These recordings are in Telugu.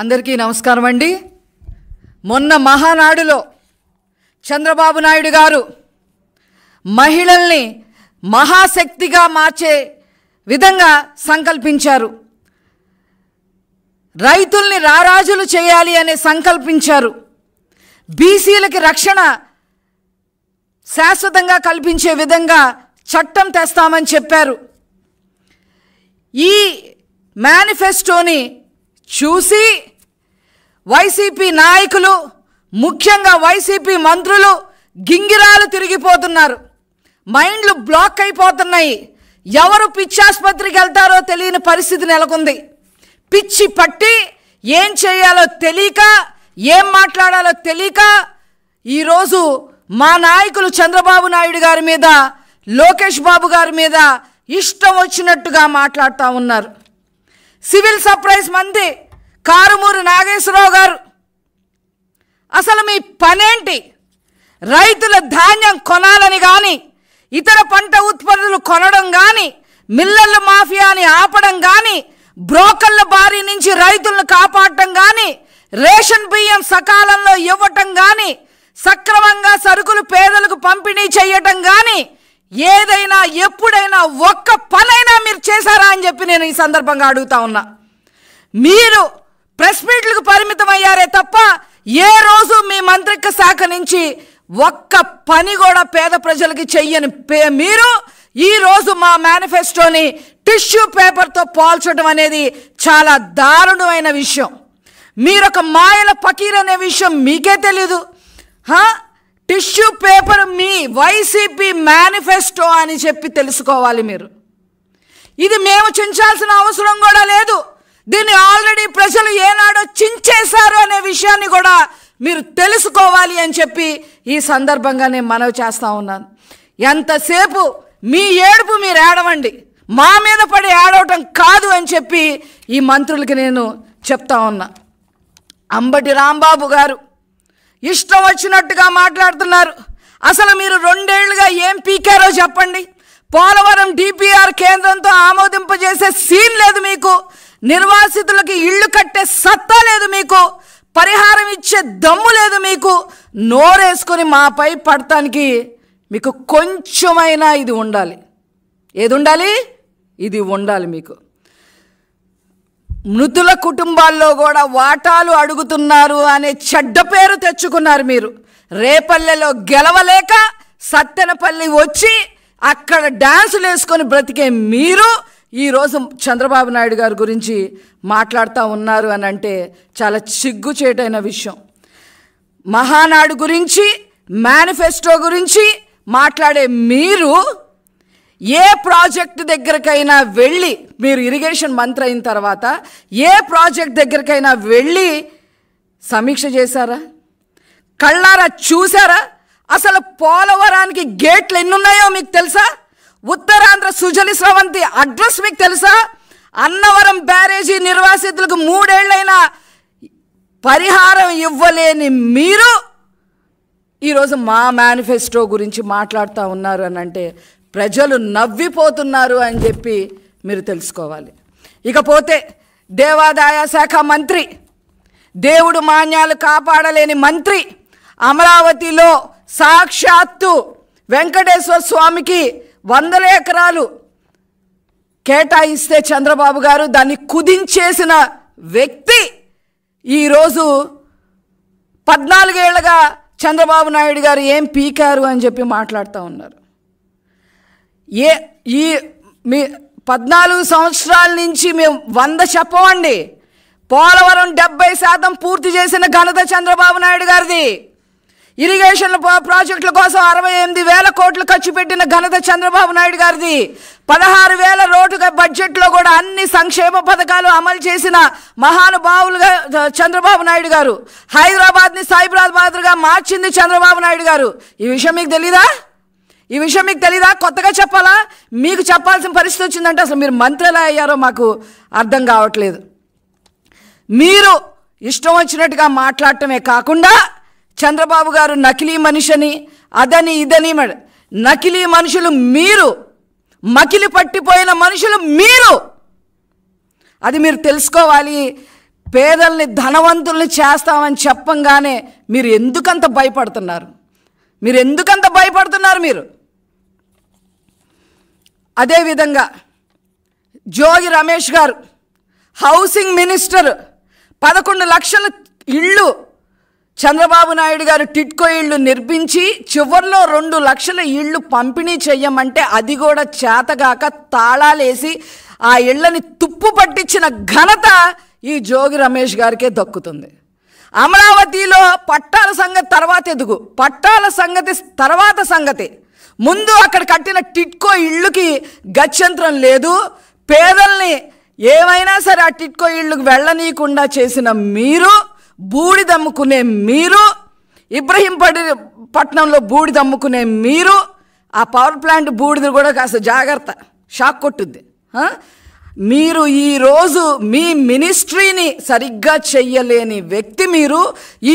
అందరికీ నమస్కారం అండి మొన్న మహానాడులో చంద్రబాబు నాయుడు గారు మహిళల్ని మహాశక్తిగా మార్చే విధంగా సంకల్పించారు రైతుల్ని రారాజులు చేయాలి అని సంకల్పించారు బీసీలకి రక్షణ శాశ్వతంగా కల్పించే విధంగా చట్టం తెస్తామని చెప్పారు ఈ మేనిఫెస్టోని చూసి వైసీపీ నాయకులు ముఖ్యంగా వైసీపీ మంత్రులు గింగిరాలు తిరిగిపోతున్నారు మైండ్లు బ్లాక్ అయిపోతున్నాయి ఎవరు పిచ్చాసుపత్రికి వెళ్తారో తెలియని పరిస్థితి నెలకొంది పిచ్చి పట్టి ఏం చేయాలో తెలియక ఏం మాట్లాడాలో తెలియక ఈరోజు మా నాయకులు చంద్రబాబు నాయుడు గారి మీద లోకేష్ బాబు గారి మీద ఇష్టం వచ్చినట్టుగా మాట్లాడుతూ ఉన్నారు సివిల్ సప్లైస్ మంది కారుమూరి నాగేశ్వరరావు గారు అసలు మీ పనేంటి రైతుల ధాన్యం కొనాలని కానీ ఇతర పంట ఉత్పత్తులు కొనడం కానీ మిల్లర్ల మాఫియాని ఆపడం కానీ బ్రోకర్ల బారి నుంచి రైతులను కాపాడటం కానీ రేషన్ బియ్యం సకాలంలో ఇవ్వటం కానీ సక్రమంగా సరుకులు పేదలకు పంపిణీ చేయటం కానీ ఏదైనా ఎప్పుడైనా ఒక్క పనైనా మీరు చేశారా అని చెప్పి నేను ఈ సందర్భంగా అడుగుతా ఉన్నా మీరు ప్రెస్ మీట్లకు పరిమితం అయ్యారే తప్ప ఏ రోజు మీ మంత్రిత్వ శాఖ నుంచి ఒక్క పని కూడా పేద ప్రజలకి చెయ్యని పే మీరు ఈరోజు మా మేనిఫెస్టోని టిష్యూ పేపర్తో పోల్చడం అనేది చాలా దారుణమైన విషయం మీరొక మాయల పకీర్ అనే విషయం మీకే తెలీదు టిష్యూ పేపర్ మీ వైసీపీ మేనిఫెస్టో అని చెప్పి తెలుసుకోవాలి మీరు ఇది మేము చించాల్సిన అవసరం కూడా లేదు దీన్ని ఆల్రెడీ ప్రజలు ఏనాడో చించేశారు అనే విషయాన్ని కూడా మీరు తెలుసుకోవాలి అని చెప్పి ఈ సందర్భంగా నేను మనవి చేస్తూ ఉన్నాను ఎంతసేపు మీ ఏడుపు మీరు ఏడవండి మా మీద పడి ఏడవటం కాదు అని చెప్పి ఈ మంత్రులకి నేను చెప్తా ఉన్నా అంబటి రాంబాబు గారు ఇష్టం వచ్చినట్టుగా మాట్లాడుతున్నారు అసలు మీరు రెండేళ్లుగా ఏం పీకారో చెప్పండి పోలవరం డిపిఆర్ కేంద్రంతో ఆమోదింపజేసే సీన్ లేదు మీకు నిర్వాసితులకి ఇళ్ళు కట్టే సత్తా లేదు మీకు పరిహారం ఇచ్చే దమ్ము లేదు మీకు నోరేసుకొని మాపై పడటానికి మీకు కొంచెమైనా ఇది ఉండాలి ఏది ఉండాలి ఇది ఉండాలి మీకు మృతుల కుటుంబాల్లో కూడా వాటాలు అడుగుతున్నారు అనే చెడ్డ పేరు తెచ్చుకున్నారు మీరు రేపల్లెలో గెలవలేక సత్తెనపల్లి వచ్చి అక్కడ డ్యాన్సులు వేసుకొని బ్రతికే మీరు ఈరోజు చంద్రబాబు నాయుడు గారి గురించి మాట్లాడుతూ ఉన్నారు అని అంటే చాలా చేటైన విషయం మహానాడు గురించి మేనిఫెస్టో గురించి మాట్లాడే మీరు ఏ ప్రాజెక్టు దగ్గరకైనా వెళ్ళి మీరు ఇరిగేషన్ మంత్రి అయిన తర్వాత ఏ ప్రాజెక్ట్ దగ్గరికైనా వెళ్ళి సమీక్ష చేశారా కళ్ళారా చూసారా అసలు పోలవరానికి గేట్లు ఎన్నున్నాయో మీకు తెలుసా ఉత్తరాంధ్ర సుజలి స్రవంతి అడ్రస్ మీకు తెలుసా అన్నవరం బ్యారేజీ నిర్వాసితులకు మూడేళ్లైనా పరిహారం ఇవ్వలేని మీరు ఈరోజు మా మేనిఫెస్టో గురించి మాట్లాడుతూ ఉన్నారు అని అంటే ప్రజలు నవ్విపోతున్నారు అని చెప్పి మీరు తెలుసుకోవాలి ఇకపోతే దేవాదాయ శాఖ మంత్రి దేవుడు మాన్యాలు కాపాడలేని మంత్రి అమరావతిలో సాక్షాత్తు వెంకటేశ్వర స్వామికి వందల ఎకరాలు కేటాయిస్తే చంద్రబాబు గారు దాన్ని కుదించేసిన వ్యక్తి ఈరోజు పద్నాలుగేళ్లుగా చంద్రబాబు నాయుడు గారు ఏం పీకారు అని చెప్పి మాట్లాడుతూ ఉన్నారు ఏ ఈ మీ పద్నాలుగు సంవత్సరాల నుంచి మేము వంద చెప్పమండి పోలవరం డెబ్బై శాతం పూర్తి చేసిన ఘనత చంద్రబాబు నాయుడు గారిది ఇరిగేషన్ ప్రాజెక్టుల కోసం అరవై ఎనిమిది వేల కోట్లు ఖర్చు పెట్టిన ఘనత చంద్రబాబు నాయుడు గారిది పదహారు వేల రోడ్డు బడ్జెట్లో కూడా అన్ని సంక్షేమ పథకాలు అమలు చేసిన మహానుభావులుగా చంద్రబాబు నాయుడు గారు హైదరాబాద్ని సైబరాబాద్గా మార్చింది చంద్రబాబు నాయుడు గారు ఈ విషయం మీకు తెలీదా ఈ విషయం మీకు తెలీదా కొత్తగా చెప్పాలా మీకు చెప్పాల్సిన పరిస్థితి వచ్చిందంటే అసలు మీరు మంత్రి ఎలా అయ్యారో మాకు అర్థం కావట్లేదు మీరు ఇష్టం వచ్చినట్టుగా మాట్లాడటమే కాకుండా చంద్రబాబు గారు నకిలీ మనిషిని అదని ఇదని నకిలీ మనుషులు మీరు మకిలి పట్టిపోయిన మనుషులు మీరు అది మీరు తెలుసుకోవాలి పేదల్ని ధనవంతుల్ని చేస్తామని చెప్పంగానే మీరు ఎందుకంత భయపడుతున్నారు మీరు ఎందుకంత భయపడుతున్నారు మీరు అదేవిధంగా జోగి రమేష్ గారు హౌసింగ్ మినిస్టర్ పదకొండు లక్షల ఇళ్ళు చంద్రబాబు నాయుడు గారు టిట్కో ఇళ్ళు నిర్మించి చివరిలో రెండు లక్షల ఇళ్ళు పంపిణీ చెయ్యమంటే అది కూడా చేతగాక తాళాలేసి ఆ ఇళ్ళని తుప్పు పట్టించిన ఘనత ఈ జోగి రమేష్ గారికే దక్కుతుంది అమరావతిలో పట్టాల సంగతి తర్వాత ఎదుగు పట్టాల సంగతి తర్వాత సంగతి ముందు అక్కడ కట్టిన టిట్కో ఇళ్ళుకి గత్యంతరం లేదు పేదల్ని ఏమైనా సరే ఆ టిట్కో ఇళ్ళకు వెళ్ళనీయకుండా చేసిన మీరు బూడిదమ్ముకునే మీరు ఇబ్రహీంపడి పట్నంలో బూడిదమ్ముకునే మీరు ఆ పవర్ ప్లాంట్ బూడిద కూడా కాస్త జాగ్రత్త షాక్ కొట్టుద్ది మీరు ఈరోజు మీ మినిస్ట్రీని సరిగ్గా చెయ్యలేని వ్యక్తి మీరు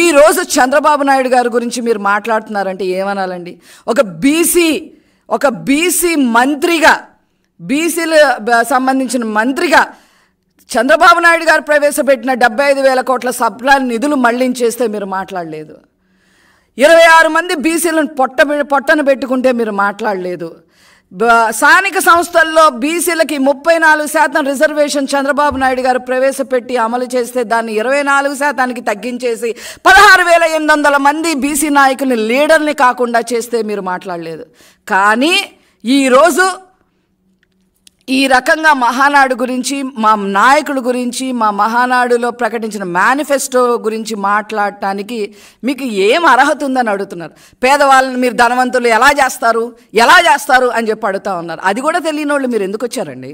ఈరోజు చంద్రబాబు నాయుడు గారి గురించి మీరు మాట్లాడుతున్నారంటే ఏమనాలండి ఒక బీసీ ఒక బీసీ మంత్రిగా బీసీల సంబంధించిన మంత్రిగా చంద్రబాబు నాయుడు గారు ప్రవేశపెట్టిన డెబ్బై ఐదు వేల కోట్ల సబ్లాన్ నిధులు చేస్తే మీరు మాట్లాడలేదు ఇరవై ఆరు మంది బీసీలను పొట్ట పొట్టను పెట్టుకుంటే మీరు మాట్లాడలేదు స్థానిక సంస్థల్లో బీసీలకి ముప్పై నాలుగు శాతం రిజర్వేషన్ చంద్రబాబు నాయుడు గారు ప్రవేశపెట్టి అమలు చేస్తే దాన్ని ఇరవై నాలుగు శాతానికి తగ్గించేసి పదహారు వేల ఎనిమిది వందల మంది బీసీ నాయకుల్ని లీడర్ని కాకుండా చేస్తే మీరు మాట్లాడలేదు కానీ ఈరోజు ఈ రకంగా మహానాడు గురించి మా నాయకుడు గురించి మా మహానాడులో ప్రకటించిన మేనిఫెస్టో గురించి మాట్లాడటానికి మీకు ఏం అర్హత ఉందని అడుగుతున్నారు పేదవాళ్ళని మీరు ధనవంతులు ఎలా చేస్తారు ఎలా చేస్తారు అని చెప్పి అడుగుతా ఉన్నారు అది కూడా తెలియని వాళ్ళు మీరు ఎందుకు వచ్చారండి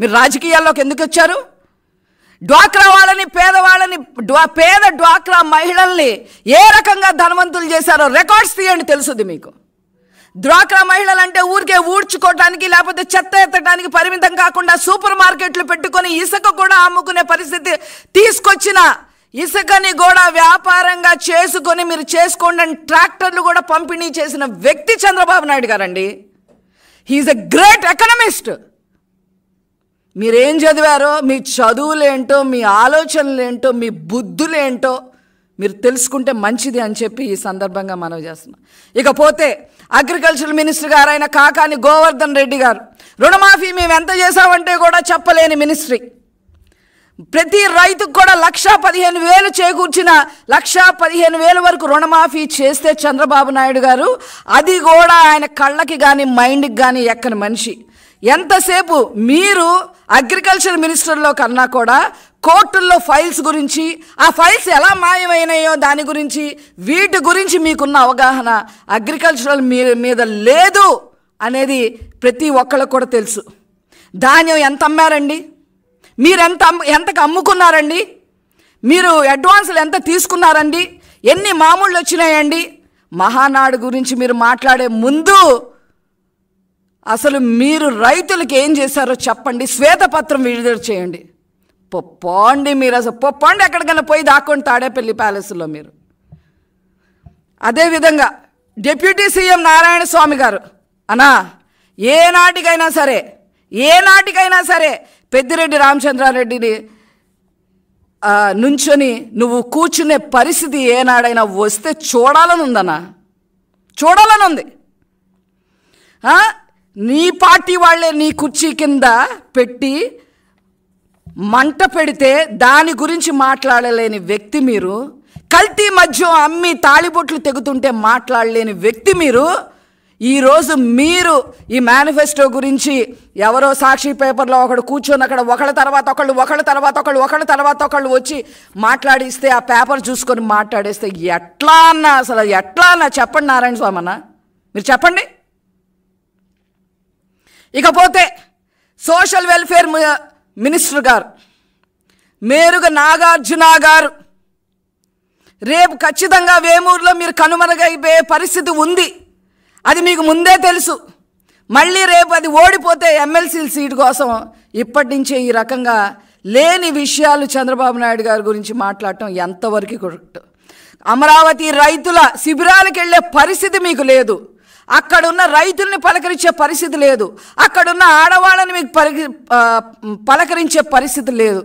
మీరు రాజకీయాల్లోకి ఎందుకు వచ్చారు డ్వాక్రా వాళ్ళని పేదవాళ్ళని డ్వా పేద డ్వాక్రా మహిళల్ని ఏ రకంగా ధనవంతులు చేశారో రికార్డ్స్ తీయండి తెలుసుది మీకు డ్వాక్రా మహిళలు అంటే ఊరికే ఊడ్చుకోవడానికి లేకపోతే చెత్త ఎత్తడానికి పరిమితం కాకుండా సూపర్ మార్కెట్లు పెట్టుకొని ఇసుక కూడా అమ్ముకునే పరిస్థితి తీసుకొచ్చిన ఇసుకని కూడా వ్యాపారంగా చేసుకొని మీరు చేసుకోండి అని ట్రాక్టర్లు కూడా పంపిణీ చేసిన వ్యక్తి చంద్రబాబు నాయుడు గారండి హీఈస్ ఎ గ్రేట్ ఎకనమిస్ట్ మీరేం చదివారో మీ చదువులేంటో మీ ఆలోచనలేంటో మీ బుద్ధులేంటో మీరు తెలుసుకుంటే మంచిది అని చెప్పి ఈ సందర్భంగా మనవి చేస్తున్నాం ఇకపోతే అగ్రికల్చర్ మినిస్టర్ గారు ఆయన కాకాని గోవర్ధన్ రెడ్డి గారు రుణమాఫీ మేము ఎంత చేసామంటే కూడా చెప్పలేని మినిస్ట్రీ ప్రతి రైతుకు కూడా లక్షా పదిహేను వేలు చేకూర్చిన లక్షా పదిహేను వేల వరకు రుణమాఫీ చేస్తే చంద్రబాబు నాయుడు గారు అది కూడా ఆయన కళ్ళకి కానీ మైండ్కి కానీ ఎక్కని మనిషి ఎంతసేపు మీరు అగ్రికల్చర్ మినిస్టర్లో కన్నా కూడా కోర్టుల్లో ఫైల్స్ గురించి ఆ ఫైల్స్ ఎలా మాయమైనాయో దాని గురించి వీటి గురించి మీకున్న అవగాహన అగ్రికల్చరల్ మీ మీద లేదు అనేది ప్రతి ఒక్కళ్ళకు కూడా తెలుసు ధాన్యం ఎంత అమ్మారండి మీరు ఎంత ఎంతకు అమ్ముకున్నారండి మీరు అడ్వాన్సులు ఎంత తీసుకున్నారండి ఎన్ని మామూళ్ళు వచ్చినాయండి మహానాడు గురించి మీరు మాట్లాడే ముందు అసలు మీరు రైతులకు ఏం చేశారో చెప్పండి శ్వేతపత్రం విడుదల చేయండి పొప్పండి మీరు అసలు పొప్పండి ఎక్కడికైనా పోయి దాక్కోండి తాడేపల్లి ప్యాలెస్లో మీరు అదేవిధంగా డిప్యూటీ సీఎం నారాయణ స్వామి గారు అనా ఏనాటికైనా సరే ఏనాటికైనా సరే పెద్దిరెడ్డి రామచంద్రారెడ్డిని నుంచొని నువ్వు కూర్చునే పరిస్థితి ఏనాడైనా వస్తే చూడాలని ఉందన్నా చూడాలని ఉంది నీ పార్టీ వాళ్ళే నీ కుర్చీ కింద పెట్టి మంట పెడితే దాని గురించి మాట్లాడలేని వ్యక్తి మీరు కల్తీ మధ్య అమ్మి తాళిబొట్లు తెగుతుంటే మాట్లాడలేని వ్యక్తి మీరు ఈరోజు మీరు ఈ మేనిఫెస్టో గురించి ఎవరో సాక్షి పేపర్లో ఒకడు కూర్చొని అక్కడ ఒకళ్ళ తర్వాత ఒకళ్ళు ఒకళ్ళ తర్వాత ఒకళ్ళు ఒకళ్ళ తర్వాత ఒకళ్ళు వచ్చి మాట్లాడిస్తే ఆ పేపర్ చూసుకొని మాట్లాడేస్తే ఎట్లా అన్నా అసలు ఎట్లా అన్నా చెప్పండి నారాయణ స్వామి అన్న మీరు చెప్పండి ఇకపోతే సోషల్ వెల్ఫేర్ మినిస్టర్ గారు మేరుగ నాగార్జున గారు రేపు ఖచ్చితంగా వేమూరులో మీరు కనుమరుగైపోయే పరిస్థితి ఉంది అది మీకు ముందే తెలుసు మళ్ళీ రేపు అది ఓడిపోతే ఎమ్మెల్సీ సీటు కోసం ఇప్పటి నుంచే ఈ రకంగా లేని విషయాలు చంద్రబాబు నాయుడు గారి గురించి మాట్లాడటం ఎంతవరకు కరెక్ట్ అమరావతి రైతుల శిబిరాలకు వెళ్ళే పరిస్థితి మీకు లేదు అక్కడున్న రైతుల్ని పలకరించే పరిస్థితి లేదు అక్కడున్న ఆడవాళ్ళని మీకు పలికి పలకరించే పరిస్థితి లేదు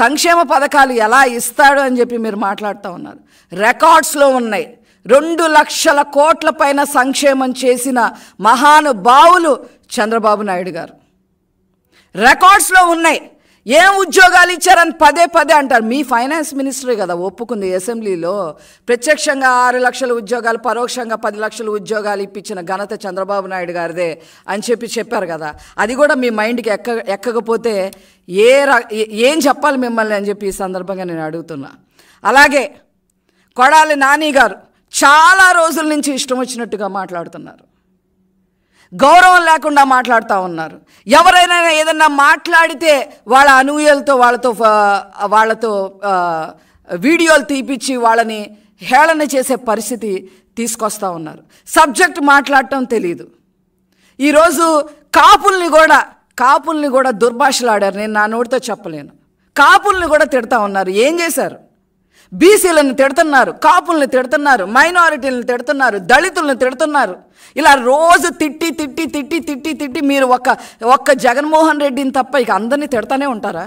సంక్షేమ పథకాలు ఎలా ఇస్తాడు అని చెప్పి మీరు మాట్లాడుతూ ఉన్నారు రికార్డ్స్లో ఉన్నాయి రెండు లక్షల కోట్ల పైన సంక్షేమం చేసిన మహానుభావులు చంద్రబాబు నాయుడు గారు రికార్డ్స్లో ఉన్నాయి ఏం ఉద్యోగాలు ఇచ్చారని పదే పదే అంటారు మీ ఫైనాన్స్ మినిస్టరే కదా ఒప్పుకుంది అసెంబ్లీలో ప్రత్యక్షంగా ఆరు లక్షల ఉద్యోగాలు పరోక్షంగా పది లక్షల ఉద్యోగాలు ఇప్పించిన ఘనత చంద్రబాబు నాయుడు గారిదే అని చెప్పి చెప్పారు కదా అది కూడా మీ మైండ్కి ఎక్క ఎక్కకపోతే ఏ ఏం చెప్పాలి మిమ్మల్ని అని చెప్పి ఈ సందర్భంగా నేను అడుగుతున్నా అలాగే కొడాలి నాని గారు చాలా రోజుల నుంచి ఇష్టం వచ్చినట్టుగా మాట్లాడుతున్నారు గౌరవం లేకుండా మాట్లాడుతూ ఉన్నారు ఎవరైనా ఏదన్నా మాట్లాడితే వాళ్ళ అనూయలతో వాళ్ళతో వాళ్ళతో వీడియోలు తీపిచ్చి వాళ్ళని హేళన చేసే పరిస్థితి తీసుకొస్తూ ఉన్నారు సబ్జెక్ట్ మాట్లాడటం తెలియదు ఈరోజు కాపుల్ని కూడా కాపుల్ని కూడా దుర్భాషలాడారు నేను నా నోటితో చెప్పలేను కాపుల్ని కూడా తిడతా ఉన్నారు ఏం చేశారు బీసీలను తిడుతున్నారు కాపుల్ని తిడుతున్నారు మైనారిటీలను తిడుతున్నారు దళితులను తిడుతున్నారు ఇలా రోజు తిట్టి తిట్టి తిట్టి తిట్టి తిట్టి మీరు ఒక్క ఒక్క జగన్మోహన్ రెడ్డిని తప్ప ఇక అందరినీ తిడతానే ఉంటారా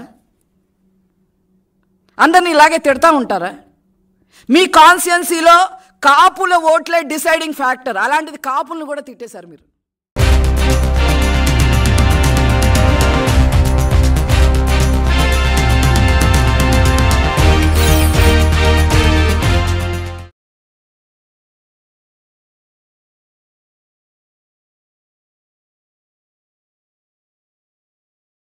అందరినీ ఇలాగే తిడతా ఉంటారా మీ కాన్స్టిట్యున్సీలో కాపుల ఓట్లే డిసైడింగ్ ఫ్యాక్టర్ అలాంటిది కాపులను కూడా తిట్టేశారు మీరు